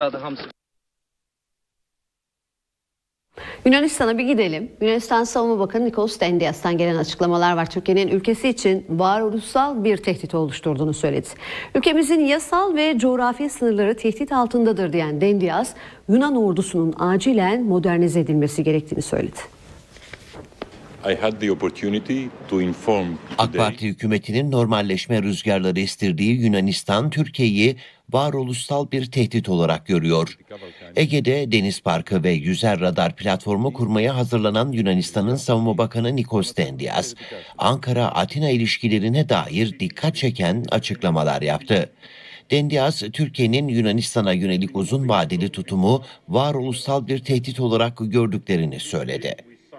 adı Hamsi. Yunanistan'a bir gidelim. Yunanistan Savunma Bakanı Nikos Dendias'tan gelen açıklamalar var. Türkiye'nin ülkesi için varoluşsal bir tehdit oluşturduğunu söyledi. Ülkemizin yasal ve coğrafi sınırları tehdit altındadır diyen Dendias, Yunan ordusunun acilen modernize edilmesi gerektiğini söyledi. AK Parti hükümetinin normalleşme rüzgarları estirdiği Yunanistan, Türkiye'yi varoluşsal bir tehdit olarak görüyor. Ege'de Deniz Parkı ve Yüzer Radar platformu kurmaya hazırlanan Yunanistan'ın Savunma Bakanı Nikos Dendias, Ankara-Atina ilişkilerine dair dikkat çeken açıklamalar yaptı. Dendias, Türkiye'nin Yunanistan'a yönelik uzun vadeli tutumu varoluşsal bir tehdit olarak gördüklerini söyledi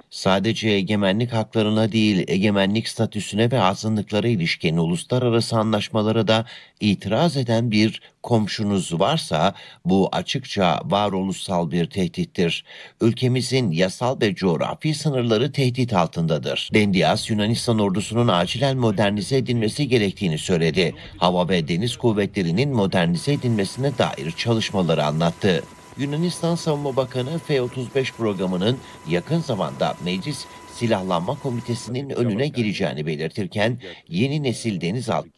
sadece egemenlik haklarına değil egemenlik statüsüne ve azınlıklara ilişkin uluslararası anlaşmalara da itiraz eden bir komşunuz varsa bu açıkça varoluşsal bir tehdittir. Ülkemizin yasal ve coğrafi sınırları tehdit altındadır. Dendias Yunanistan ordusunun acilen modernize edilmesi gerektiğini söyledi. Hava ve Deniz Kuvvetleri'nin modernize edilmesine dair çalışmaları anlattı. Yunanistan Savunma Bakanı F-35 programının yakın zamanda Meclis Silahlanma Komitesi'nin önüne gireceğini belirtirken yeni nesil denizaltı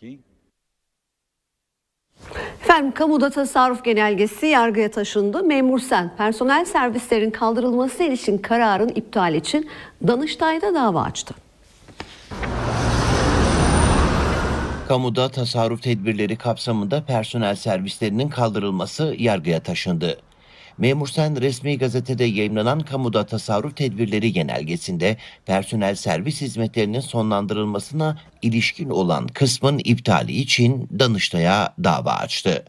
Efendim kamuda tasarruf genelgesi yargıya taşındı. Memur sen personel servislerin kaldırılması için kararın iptal için Danıştay'da dava açtı. Kamuda tasarruf tedbirleri kapsamında personel servislerinin kaldırılması yargıya taşındı. Memur Sen resmi gazetede yayımlanan kamuda tasarruf tedbirleri genelgesinde personel servis hizmetlerinin sonlandırılmasına ilişkin olan kısmın iptali için Danıştay'a dava açtı.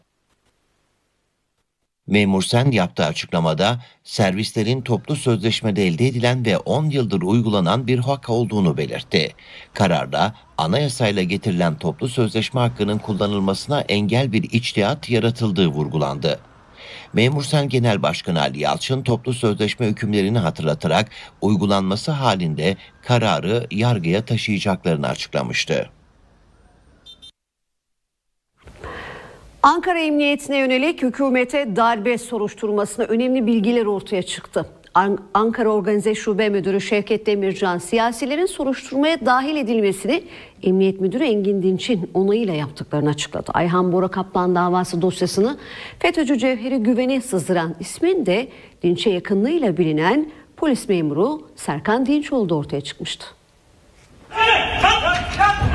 Memur Sen yaptığı açıklamada servislerin toplu sözleşmede elde edilen ve 10 yıldır uygulanan bir hak olduğunu belirtti. Kararda anayasayla getirilen toplu sözleşme hakkının kullanılmasına engel bir içtihat yaratıldığı vurgulandı. Memur Sen Genel Başkanı Ali Yalçın toplu sözleşme hükümlerini hatırlatarak uygulanması halinde kararı yargıya taşıyacaklarını açıklamıştı. Ankara Emniyetine yönelik hükümete darbe soruşturmasına önemli bilgiler ortaya çıktı. Ankara Organize Şube Müdürü Şevket Demircan siyasilerin soruşturmaya dahil edilmesini Emniyet Müdürü Engin Dinç'in onayıyla yaptıklarını açıkladı. Ayhan Bora Kaplan davası dosyasını FETÖ'cü Cevheri Güven'e sızdıran ismin de Dinç'e yakınlığıyla bilinen polis memuru Serkan Dinç olduğu ortaya çıkmıştı. Evet, kalk, kalk.